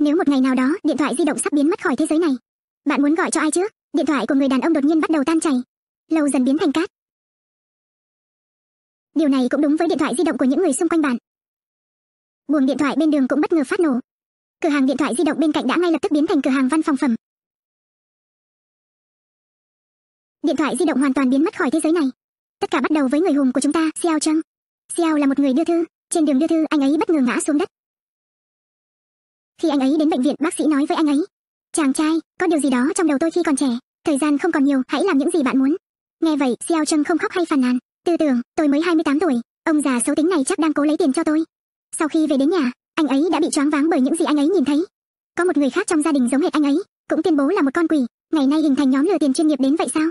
Nếu một ngày nào đó điện thoại di động sắp biến mất khỏi thế giới này, bạn muốn gọi cho ai trước? Điện thoại của người đàn ông đột nhiên bắt đầu tan chảy, lâu dần biến thành cát. Điều này cũng đúng với điện thoại di động của những người xung quanh bạn. Buồng điện thoại bên đường cũng bất ngờ phát nổ. Cửa hàng điện thoại di động bên cạnh đã ngay lập tức biến thành cửa hàng văn phòng phẩm. Điện thoại di động hoàn toàn biến mất khỏi thế giới này. Tất cả bắt đầu với người hùng của chúng ta, Xiao Chang. Xiao là một người đưa thư, trên đường đưa thư anh ấy bất ngờ ngã xuống đất. Khi anh ấy đến bệnh viện, bác sĩ nói với anh ấy: "Chàng trai, có điều gì đó trong đầu tôi khi còn trẻ, thời gian không còn nhiều, hãy làm những gì bạn muốn." Nghe vậy, Xiao Trâm không khóc hay phàn nàn, tư tưởng, tôi mới 28 tuổi, ông già xấu tính này chắc đang cố lấy tiền cho tôi. Sau khi về đến nhà, anh ấy đã bị choáng váng bởi những gì anh ấy nhìn thấy. Có một người khác trong gia đình giống hệt anh ấy, cũng tuyên bố là một con quỷ, ngày nay hình thành nhóm lừa tiền chuyên nghiệp đến vậy sao?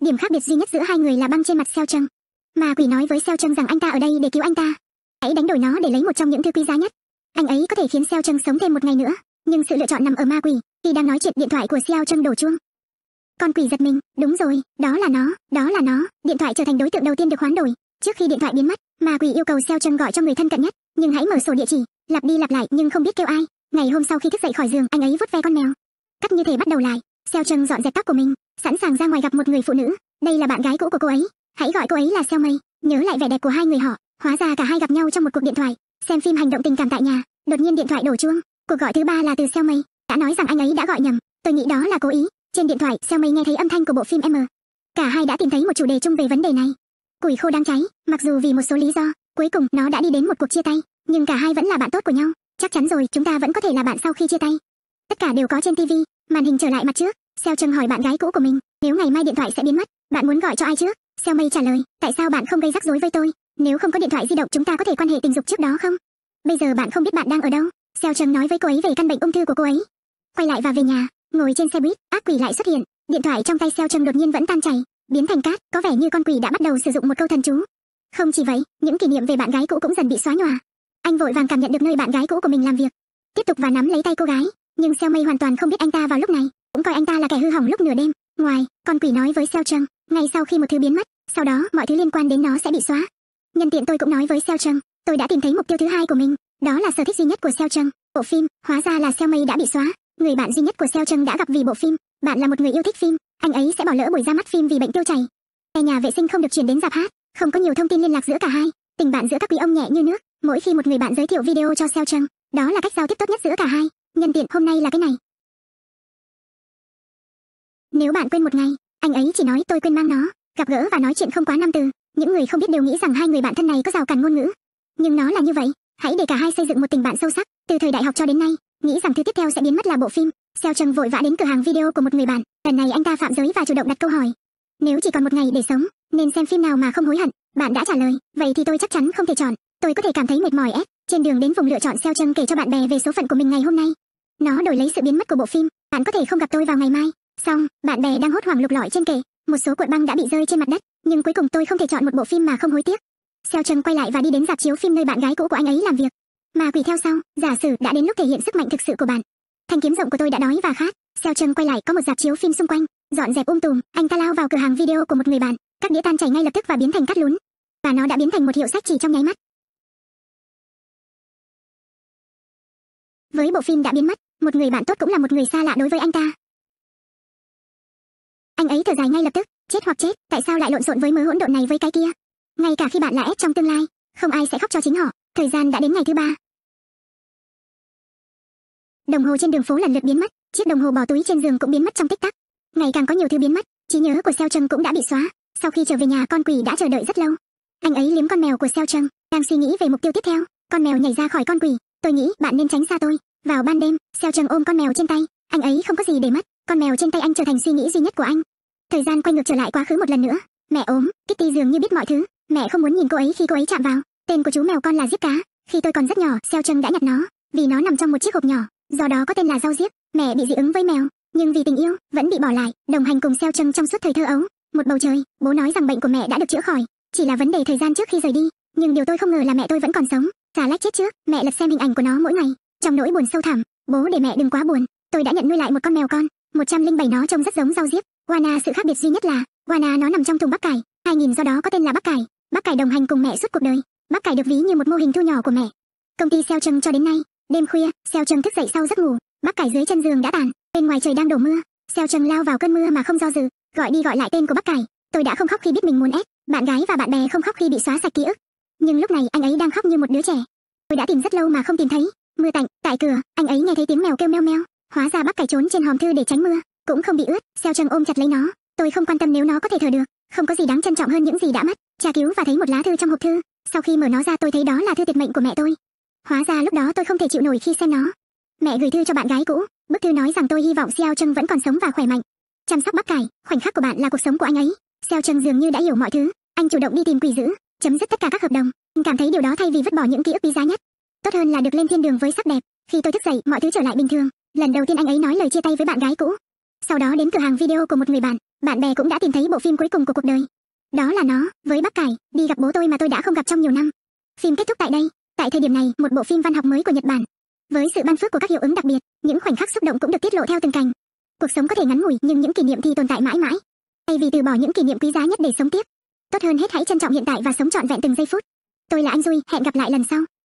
Điểm khác biệt duy nhất giữa hai người là băng trên mặt Seo Trâm. Mà quỷ nói với Seo Trâm rằng anh ta ở đây để cứu anh ta. Hãy đánh đổi nó để lấy một trong những thứ quý giá nhất anh ấy có thể khiến Xiao Trân sống thêm một ngày nữa, nhưng sự lựa chọn nằm ở ma quỷ, khi đang nói chuyện điện thoại của Xiao Trân đổ chuông. Con quỷ giật mình, đúng rồi, đó là nó, đó là nó, điện thoại trở thành đối tượng đầu tiên được hoán đổi. Trước khi điện thoại biến mất, ma quỷ yêu cầu Xiao Trân gọi cho người thân cận nhất, nhưng hãy mở sổ địa chỉ, lặp đi lặp lại nhưng không biết kêu ai. Ngày hôm sau khi thức dậy khỏi giường, anh ấy vút ve con mèo. Cắt như thể bắt đầu lại, Xiao Trân dọn dẹp tóc của mình, sẵn sàng ra ngoài gặp một người phụ nữ, đây là bạn gái cũ của cô ấy, hãy gọi cô ấy là Xiao Mây, nhớ lại vẻ đẹp của hai người họ, hóa ra cả hai gặp nhau trong một cuộc điện thoại, xem phim hành động tình cảm tại nhà đột nhiên điện thoại đổ chuông cuộc gọi thứ ba là từ xeo mây đã nói rằng anh ấy đã gọi nhầm tôi nghĩ đó là cố ý trên điện thoại xeo mây nghe thấy âm thanh của bộ phim m cả hai đã tìm thấy một chủ đề chung về vấn đề này củi khô đang cháy mặc dù vì một số lý do cuối cùng nó đã đi đến một cuộc chia tay nhưng cả hai vẫn là bạn tốt của nhau chắc chắn rồi chúng ta vẫn có thể là bạn sau khi chia tay tất cả đều có trên tv màn hình trở lại mặt trước xeo trừng hỏi bạn gái cũ của mình nếu ngày mai điện thoại sẽ biến mất bạn muốn gọi cho ai trước xeo mây trả lời tại sao bạn không gây rắc rối với tôi nếu không có điện thoại di động chúng ta có thể quan hệ tình dục trước đó không? Bây giờ bạn không biết bạn đang ở đâu. Seo Trần nói với cô ấy về căn bệnh ung thư của cô ấy. Quay lại và về nhà, ngồi trên xe buýt, ác quỷ lại xuất hiện. Điện thoại trong tay Seo Trần đột nhiên vẫn tan chảy, biến thành cát, có vẻ như con quỷ đã bắt đầu sử dụng một câu thần chú. Không chỉ vậy, những kỷ niệm về bạn gái cũ cũng dần bị xóa nhòa. Anh vội vàng cảm nhận được nơi bạn gái cũ của mình làm việc, tiếp tục và nắm lấy tay cô gái, nhưng Seo Mây hoàn toàn không biết anh ta vào lúc này, cũng coi anh ta là kẻ hư hỏng lúc nửa đêm. Ngoài, con quỷ nói với Seo Trần, ngay sau khi một thứ biến mất, sau đó mọi thứ liên quan đến nó sẽ bị xóa, nhân tiện tôi cũng nói với Seo Trăng, tôi đã tìm thấy mục tiêu thứ hai của mình, đó là sở thích duy nhất của Seo Trăng, bộ phim, hóa ra là Seo Mây đã bị xóa, người bạn duy nhất của Seo Trăng đã gặp vì bộ phim, bạn là một người yêu thích phim, anh ấy sẽ bỏ lỡ buổi ra mắt phim vì bệnh tiêu chảy. xe nhà vệ sinh không được chuyển đến dạp hát, không có nhiều thông tin liên lạc giữa cả hai, tình bạn giữa các quý ông nhẹ như nước, mỗi khi một người bạn giới thiệu video cho Seo Trăng, đó là cách giao tiếp tốt nhất giữa cả hai, nhân tiện hôm nay là cái này. Nếu bạn quên một ngày, anh ấy chỉ nói tôi quên mang nó, gặp gỡ và nói chuyện không quá năm từ, những người không biết đều nghĩ rằng hai người bạn thân này có rào cản ngôn ngữ nhưng nó là như vậy hãy để cả hai xây dựng một tình bạn sâu sắc từ thời đại học cho đến nay nghĩ rằng thứ tiếp theo sẽ biến mất là bộ phim xeo trần vội vã đến cửa hàng video của một người bạn lần này anh ta phạm giới và chủ động đặt câu hỏi nếu chỉ còn một ngày để sống nên xem phim nào mà không hối hận bạn đã trả lời vậy thì tôi chắc chắn không thể chọn tôi có thể cảm thấy mệt mỏi ép trên đường đến vùng lựa chọn xeo trần kể cho bạn bè về số phận của mình ngày hôm nay nó đổi lấy sự biến mất của bộ phim bạn có thể không gặp tôi vào ngày mai xong bạn bè đang hốt hoảng lục lọi trên kệ một số cuộn băng đã bị rơi trên mặt đất nhưng cuối cùng tôi không thể chọn một bộ phim mà không hối tiếc. Seo Trần quay lại và đi đến dạp chiếu phim nơi bạn gái cũ của anh ấy làm việc. Mà quỷ theo sau, giả sử đã đến lúc thể hiện sức mạnh thực sự của bạn. Thanh kiếm rộng của tôi đã đói và khát. Seo Trần quay lại có một dạp chiếu phim xung quanh, dọn dẹp um tùm, anh ta lao vào cửa hàng video của một người bạn, các đĩa tan chảy ngay lập tức và biến thành cát lún. Và nó đã biến thành một hiệu sách chỉ trong nháy mắt. Với bộ phim đã biến mất, một người bạn tốt cũng là một người xa lạ đối với anh ta. Anh ấy thở dài ngay lập tức, chết hoặc chết, tại sao lại lộn xộn với mớ hỗn độn này với cái kia? Ngay cả khi bạn là S trong tương lai, không ai sẽ khóc cho chính họ. Thời gian đã đến ngày thứ ba. Đồng hồ trên đường phố lần lượt biến mất, chiếc đồng hồ bỏ túi trên giường cũng biến mất trong tích tắc. Ngày càng có nhiều thứ biến mất, trí nhớ của Seo Trân cũng đã bị xóa. Sau khi trở về nhà, con quỷ đã chờ đợi rất lâu. Anh ấy liếm con mèo của Seo Trân, đang suy nghĩ về mục tiêu tiếp theo. Con mèo nhảy ra khỏi con quỷ. Tôi nghĩ bạn nên tránh xa tôi. Vào ban đêm, Seo Trân ôm con mèo trên tay. Anh ấy không có gì để mất. Con mèo trên tay anh trở thành suy nghĩ duy nhất của anh. Thời gian quay ngược trở lại quá khứ một lần nữa. Mẹ ốm, Kitty dường như biết mọi thứ. Mẹ không muốn nhìn cô ấy khi cô ấy chạm vào. Tên của chú mèo con là Diếp Cá. Khi tôi còn rất nhỏ, Seo Chân đã nhặt nó, vì nó nằm trong một chiếc hộp nhỏ, do đó có tên là rau diếp. Mẹ bị dị ứng với mèo, nhưng vì tình yêu vẫn bị bỏ lại, đồng hành cùng Seo Chân trong suốt thời thơ ấu. Một bầu trời, bố nói rằng bệnh của mẹ đã được chữa khỏi, chỉ là vấn đề thời gian trước khi rời đi. Nhưng điều tôi không ngờ là mẹ tôi vẫn còn sống. Xà lách chết trước, mẹ lật xem hình ảnh của nó mỗi ngày, trong nỗi buồn sâu thẳm. Bố để mẹ đừng quá buồn, tôi đã nhận nuôi lại một con mèo con, 107 nó trông rất giống rau diếp, Wana sự khác biệt duy nhất là, Wana nó nằm trong thùng bắp cải, ai nhìn do đó có tên là bắp cải. Bắp cải đồng hành cùng mẹ suốt cuộc đời, bắp cải được ví như một mô hình thu nhỏ của mẹ. Công ty Seo Trừng cho đến nay, đêm khuya, Seo Trừng thức dậy sau giấc ngủ, bắp cải dưới chân giường đã tàn, bên ngoài trời đang đổ mưa. Seo Trừng lao vào cơn mưa mà không do dự, gọi đi gọi lại tên của bắp cải. Tôi đã không khóc khi biết mình muốn ép, bạn gái và bạn bè không khóc khi bị xóa sạch ký ức. Nhưng lúc này anh ấy đang khóc như một đứa trẻ. Tôi đã tìm rất lâu mà không tìm thấy. Mưa tạnh, tại cửa, anh ấy nghe thấy tiếng mèo kêu meo meo. Hóa ra bắp cải trốn trên hòm thư để tránh mưa cũng không bị ướt xeo chân ôm chặt lấy nó tôi không quan tâm nếu nó có thể thở được không có gì đáng trân trọng hơn những gì đã mất tra cứu và thấy một lá thư trong hộp thư sau khi mở nó ra tôi thấy đó là thư tuyệt mệnh của mẹ tôi hóa ra lúc đó tôi không thể chịu nổi khi xem nó mẹ gửi thư cho bạn gái cũ bức thư nói rằng tôi hy vọng xeo chân vẫn còn sống và khỏe mạnh chăm sóc bắp cải khoảnh khắc của bạn là cuộc sống của anh ấy xeo chân dường như đã hiểu mọi thứ anh chủ động đi tìm quỷ dữ chấm dứt tất cả các hợp đồng anh cảm thấy điều đó thay vì vứt bỏ những ký ức quý giá nhất tốt hơn là được lên thiên đường với sắc đẹp khi tôi thức dậy mọi thứ trở lại bình thường lần đầu tiên anh ấy nói lời chia tay với bạn gái cũ sau đó đến cửa hàng video của một người bạn, bạn bè cũng đã tìm thấy bộ phim cuối cùng của cuộc đời. Đó là nó, với bác cải, đi gặp bố tôi mà tôi đã không gặp trong nhiều năm. Phim kết thúc tại đây. Tại thời điểm này, một bộ phim văn học mới của Nhật Bản. Với sự ban phước của các hiệu ứng đặc biệt, những khoảnh khắc xúc động cũng được tiết lộ theo từng cảnh. Cuộc sống có thể ngắn ngủi nhưng những kỷ niệm thì tồn tại mãi mãi. Thay vì từ bỏ những kỷ niệm quý giá nhất để sống tiếp, tốt hơn hết hãy trân trọng hiện tại và sống trọn vẹn từng giây phút. Tôi là anh Duy, hẹn gặp lại lần sau.